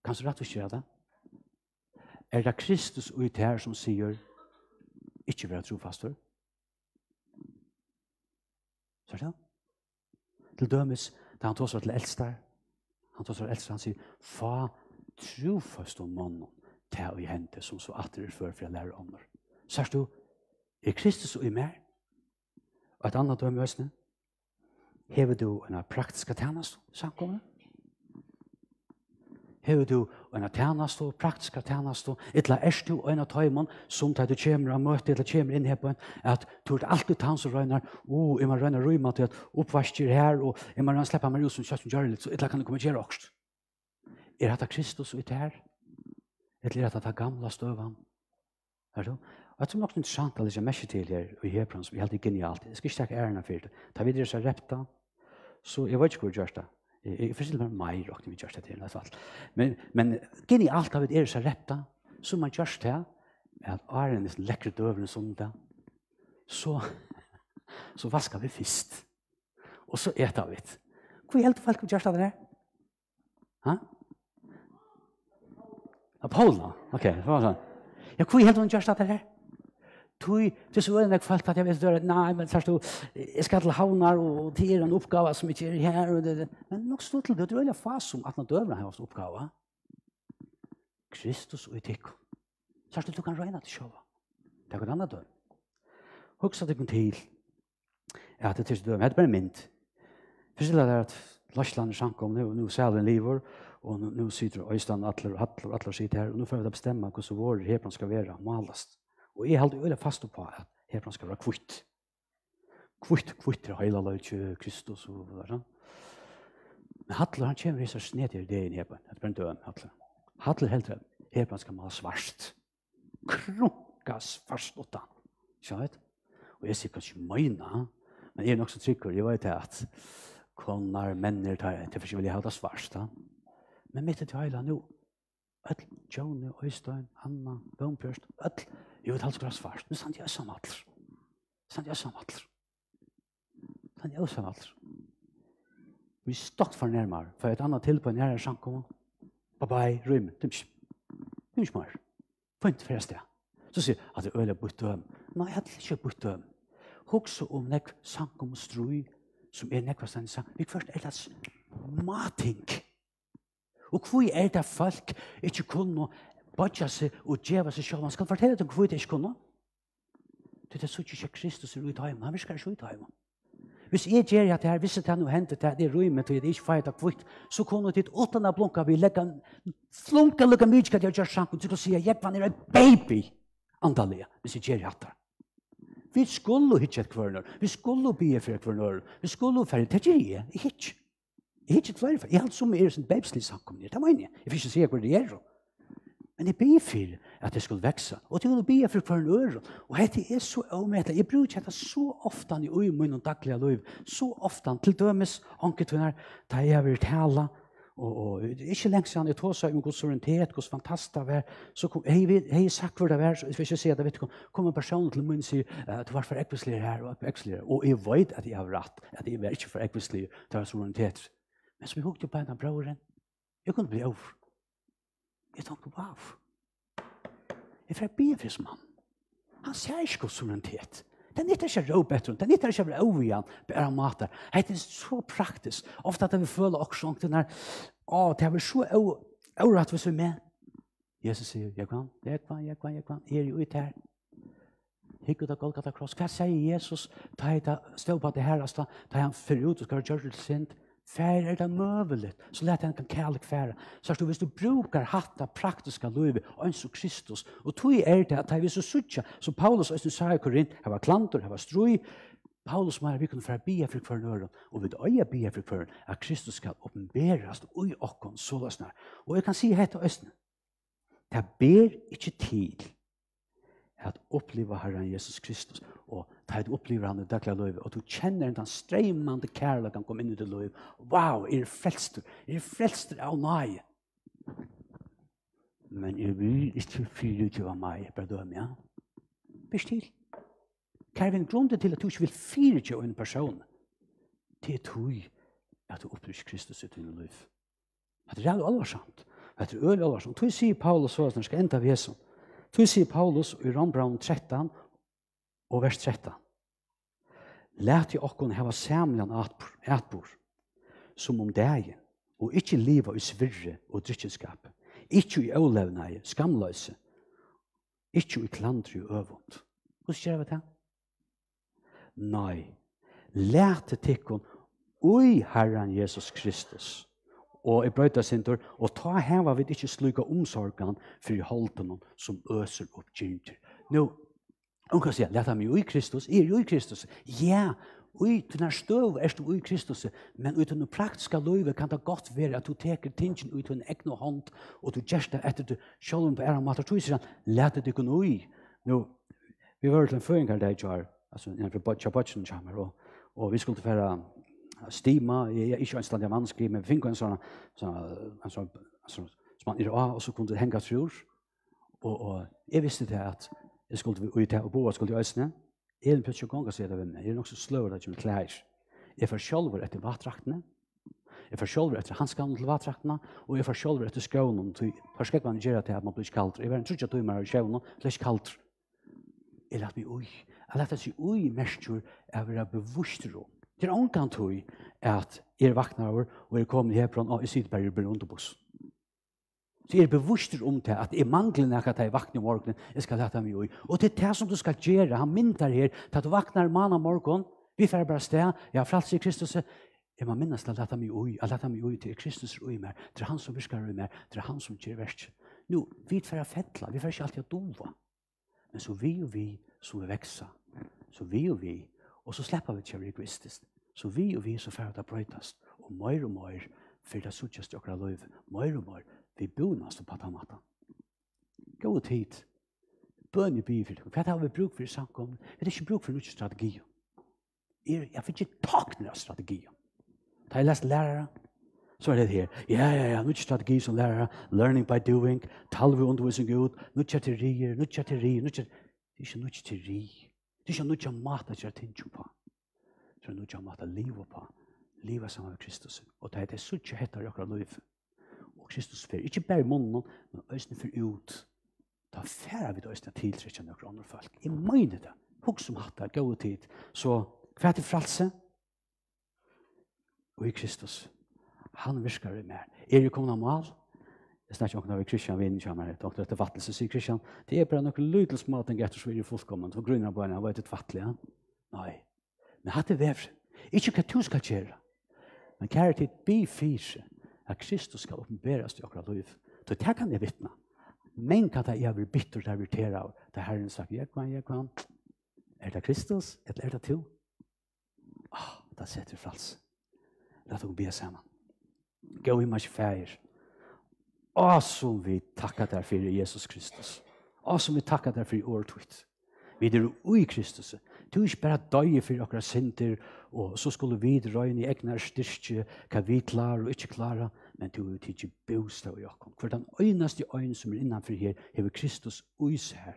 Kan du rett og slett det? Er det er Kristus og ut her som sier ikke være trofast for? Så er det Til dømes, da han tog seg til eldste, her. han tog seg til eldste, her, han sier, fa trofast om mannen til å hente som så at det er før for jeg lærer om det. Sørs du, er Kristus og i med? Og et annet i høysene? Hever du en praktiska praktiske tjener som Hever du en av tjener som er er et og en av tøymen som tar du kjemer og møter eller kjemer inn her på en at du er alltid tann som røyner og jeg må røyne røyne til at oppvarskjer her og jeg må røyne slipper meg ut som kjøkken gjør litt så eller kan du kommentere også. Er Kristus og er det her? Det er at att ta gamla stövan. Er du? Att som också inte sant att det är mycket till til her, här från så vi har det genialt. Det ska inte ta ärna för det. Ta videre så repta. Så jag vet inte hur just det. Jag är förstås inte mig rakt med just det till alltså. Men men genialt av det är så repta som man just det är att ärna är läckert över en söndag. Så så vad ska vi fist. Och så äter vi. Hur hjälpte folk just det där? Ha? Ja, Paula. Ok, det var sånn. Ja, hvor helt hun gjørst at det her? Tui, du er så øyne deg falt at jeg vet døyre, nei, men sørst du, jeg skal til haunar og er en oppgave som ikke er her, og det, men nok stort til det, du er jo fas som at man døyre hans oppgave. Kristus og etik. Sørst du, du kan røyne til sjåa. Det er hver andre døy. Hugsa tikkun til. Ja, det er tis døy. Hei, hei, hei, hei, hei, hei, hei, hei, hei, hei, hei, hei, hei, Og nå, nå sitter du Øystein, Atle og Atle og sitter her, og nå får vi bestemme hvordan vår Hebron skal være malast. Og jeg holder øyne fast på at Hebron skal være kvitt. Kvitt, kvitt er hele løy til Kristus og hva sånn. Er men Atle, han kommer i seg sned i det i Hebron. Det brent en døren, Atle. Atle helt til Hebron skal male svarst. Krunka svarst åtta. Skal du vet? Og jeg sier kanskje møyna, men jeg er nok så trykker, jeg vet at konar, menner, til forskjellig hevda svarst. Ja. Men mitt er til heila nu. Öll Joni, Øystein, Anna, Dombjørst, öll. Jo, det er alt skras fast. Men sant, jeg er alls. Sant, jeg er alls. Sant, jeg er samatler. vi stodt for nærmere, for et annet til på en nærmere sjanko. Bye bye, rym, tums, tums, mar. tums, tums, tums, Så tums, tums, tums, tums, tums, tums, tums, tums, tums, tums, tums, tums, tums, tums, som tums, nek tums, tums, tums, tums, tums, tums, Og hvor er det folk ikke kunne bøtja seg og djeva seg selv? Man skal fortelle dem hvor det ikke kunne. Du, det er så ikke Kristus ut av hjemme. Han visker ikke ut av hjemme. Hvis jeg gjør er at det her, hvis det er noe hendet at det er røy med, så er ikke feit av så kunne det vi legger en flunka lukka myk at jeg gjør sjanken til å si at jeg er en baby andalega, hvis jeg gjør at det. Vi skulle hitt et kvarnar, vi skulle bli et kvarnar, vi skulle ferdig, det er ikke jeg, Jeg har ikke flere for, jeg har som er en babeslig sak om det, det mener jeg. Jeg vil ikke si hva det gjør. Men jeg blir for at det skulle vekse, og er til å bli for hver en øre. Og dette er så avmettelig, eg bruker dette så ofte i øye min og daglige liv, så ofte til dømes anket hun her, da jeg vil tale, og, og ikke lenge siden jeg tog um seg om hvordan orientert, fantastisk det så kom, jeg har sagt hva det var, så hvis jeg sier det, vet du, kom en person til munnen og sier, eh, at du var for ekvistlig her, og ekvistlig og jeg vet at jeg har rett, at jeg var ikke for ekvistlig, det var så Men som jeg hukte på henne bråren, jeg kunne bli over. Jeg tenkte, wow. Jeg får be for det som han. Han ser ikke hos solenthet. Den er ikke råd bedre, den er ikke råd igjen, bedre av maten. Det er så praktisk. Ofte at vi føler også at det er så overratt hvis vi er med. Jesus sier, jeg kan, jeg kan, jeg kan, jeg kan, jeg er jo ut her. Hikket av Golgata kross. Hva sier Jesus? Ta et stål på det her, ta han for ut og skal ha gjort det sint. Fær er det møvelig, så lær han kan kæle kværa. Så er det, hvis du brukar hatta praktiska løyve, ønsk så Kristus, og tog i det at det er vi så suttja, så Paulus og du sa i Korint, her var klantor, her var strøy, Paulus må vi kunne fære bia fri kværa nøyre, og vi døye bia at Kristus skal oppenberes ui okkon, så løsner. Og jeg kan si hette Østens, det er ber ikke til, at uppleva Herren Jesus Kristus, og ta et oppleva han i daglig løyve, og du kjenner den streimande kærlek kan kom inn i det løyve, wow, er frelster, er frelster av nøye. Men jeg er vil ikke fyre til hva meg, bare du er med, ja. Bist til. Hva till en til at du ikke vil fyre en person? Det er tog at du opplever ikke Kristus i din løyve. Det er allvarligt alvarsamt. Det er allvarligt alvarsamt. ser sier Paulus hva som skal enda vi Så sier Paulus i Rambraun 13 og vers 13. Læt i okken heva samlen atbor som om um deg, og ikkje liva i svirre og drittskap, ikkje i ålevne, skamløse, ikkje i klandre og øvond. Hvordan skjer vi det? Nei, læt i oi, Herren Jesus Kristus, og i er brøytasintur, og ta heva vi ikkje sluka omsorgan for i holden som øser opp gyntur. Nå, um hun kan sige, leta meg ui Kristus, er ui Kristus, ja, ui, du nær støv, er du ui Kristus, men ui tunne praktiska løyve kan det godt være at du teker tingen ui tunne egnu hånd, og du gjerst etter du sjolun på æra matar tui, sier han, leta dik un ui. Nå, vi var til en føringar deg, altså, innan vi bodja bodja bodja bodja bodja bodja bodja bodja stima jag är er inte ensam jag man skriver men finkar en sån sån sån sån som man ja er og så kunde hänga tror och och jag visste det att jag skulle vi ut och bo och skulle jag snä en plats jag kan säga det vem är er nog så slow att jag klär jag för själv efter vattrakten jag för själv efter hans kan till vattrakten och jag för själv efter skön om till för skäck man ger att man blir kallt jag var inte så att du är själv någon blir kallt eller att vi oj alla att se oj mestur är vi bevisst Det er ångan tog at er, er, er, um er vaknar over og er kommet her fra en sydberg i Brøndobus. Så er bevusst om det at er mangler nek at jeg vakner i morgonen, jeg skal lete mig i. Og det er det som du skal gjøre, han myntar her, til at du vakner mann om morgen, vi får bara sted, jeg har frelst i Kristus, jeg må minnast til at mig meg i, at lete meg i til Kristus og i meg, til han som visker i meg, til han som gjør verst. Nå, vi får jeg fettla, vi får ikke alltid dova. Men så vi og vi, som vi vekser. Så vi og vi, og så slipper vi til å bli kristist Så vi og vi er så ferdig å prøyte Og mer og mer, for det er suttet til dere løyver, mer og mer, vi bor på denne Gå ut hit. Bør vi for er vi for i er ikke bruker for noen strategi. Jeg får ikke tak noen strategi. Da har jeg lest lærere, så er det her. Ja, ja, ja, noen strategi som lærere. Learning by doing. Taler vi under hva som går ut. Noen kjaterier, noen kjaterier, noen kjaterier. Det er ikke noen kjaterier. Det er ikke noen kjaterier. Det er ikke som vi nu kommer at leve på, leve sammen med Kristus. Og det er det som ikke heter akkurat liv. Og Kristus fer, ikke bare munnen, men øsne fer ut. Da fer vi da øsne tiltrykkende akkurat andre folk. Jeg mener det. Hvor som um hatt det, gå ut Så hva i det er fralse? Og i Kristus, han virker det mer. Er det kommet av mal? Jeg snakker ikke om det er Kristian, vi innkjømmer det. Det er etter vattelse, sier Kristian. Det er bare noen lydelsmaten gøtter som er i fullkommen. Så grunner han på henne, han var etter vattelig. Nei. Men hatt det er vevr. Ikke hva du skal gjøre. Men kjære til bi fyrse at Kristus skal oppenberes i akkurat liv. Så det kan jeg vittne. Men hva det er vi bitter der vi tar av. Det herren sagt, jeg kan, jeg kan. Er det er Kristus? Eller er det to? Åh, ah, da setter vi frals. La oss be sammen. Gå i mye feir. Åh, som vi takker deg for Jesus Kristus. Åh, som vi takker deg i året Vi er i Kristus. Kristus. Du er ikke bare døy for dere sinter, og så skulle vi dra inn i egnar styrke, hva vi klarer og ikke klarer, men du er ikke bøst av dere. For den øyneste øyne som er innanfor her, er Kristus ois her.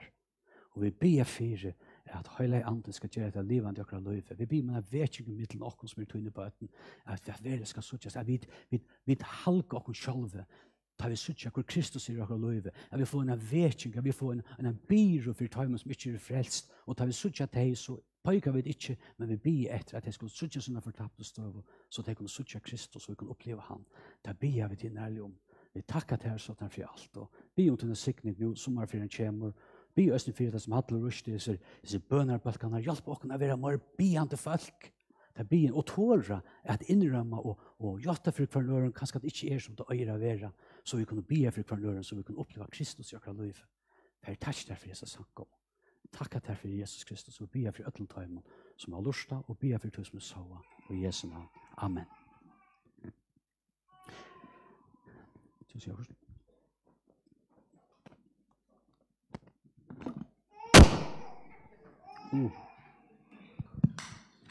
Og vi ber jeg fire, at heilig andre skal gjøre det livet i dere løyve. Vi ber meg vekk i middelen av dere som er tøyne på etten, at vi skal sørge oss, at vi halker dere sjølve, Ta vi suttja hvor Kristus er i akkur løyve, at vi får en vetjeng, at vi får en, en byrå for tøymen som ikke er frelst, og ta vi suttja teg, så pøyka vi ikke, men vi byr etter at jeg skal suttja sinna fortapte støv, så teg kan suttja Kristus, så vi kan oppleva han. Ta byr vi til nærlig om. Vi takkar teg, så takk for alt, og by om til sikning, nu som er fyrir en kjemur, by østen fyrir det som hadler rusti, så er det bønner på at kan hjelpa okkar å være mer folk. Ta byr og tåra at innrømma og, og hjelpa for hver løren, kanskje det ikke er som det øyre å så vi kunne be for hver løren, så vi kunne oppleve Kristus i hver løyve. Jeg er takk derfor Jesus han kom. Takk derfor Jesus Kristus, og be for alle tøymen som har lyst til, og be for alle som er søvende, og i Jesu navn. Amen. Tusen takk for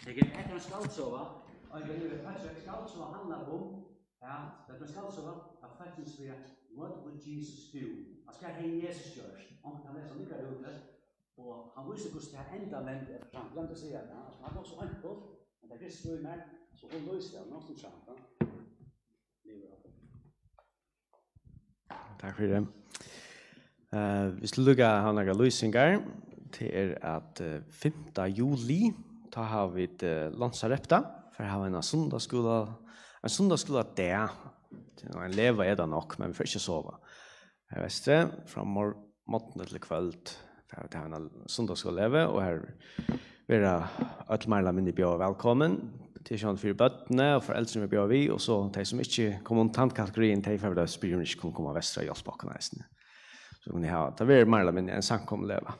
er ikke en skaldsova, og jeg vil ha en skaldsova handla om at det er selv så godt at faktisk vi at what would Jesus do? Altså det er det Jesus gjør. Han kan det Og han viser hvordan det er enda lente etter frem. Hvem vil si at han? Altså han er også enkelt Men det er meg. Så hun løser det. Han er også Takk for det. Uh, vi skal lukke henne og løsning her. Det er at 5. juli tar vi til Lansarepta. For her har vi en av Men sånn da skulle det være det. Når jeg lever er det nok, men vi får ikke sove. Jeg vet ikke, fra måten til kveld, det er det her sånn da skulle leve, og her vil jeg øde meg eller mindre bjør og velkommen til kjønne fire bøttene og foreldre som vi bjør vi, og så de som ikke kommer om tantkategorien, de får det spørre vi de ikke kommer om vestre og hjelpe bakken av Så kan jeg ha, da vil jeg mer eller mindre en sak om leve.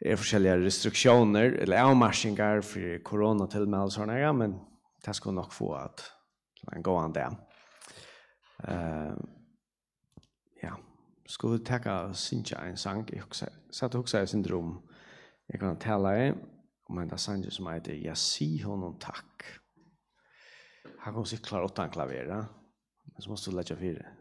Det er forskjellige restriksjoner, eller avmarsjinger for korona til og med men Det skulle nok få at man går an det. Uh, ja. Skulle vi takke Sintja en sang? Jeg satt også i sin drøm. Um, Jeg kan tale i, om um en av Sintja som heter «Jeg si honom noen takk». Han kommer sikkert klare åtte en klaver, da. Så måste du lage å Ja.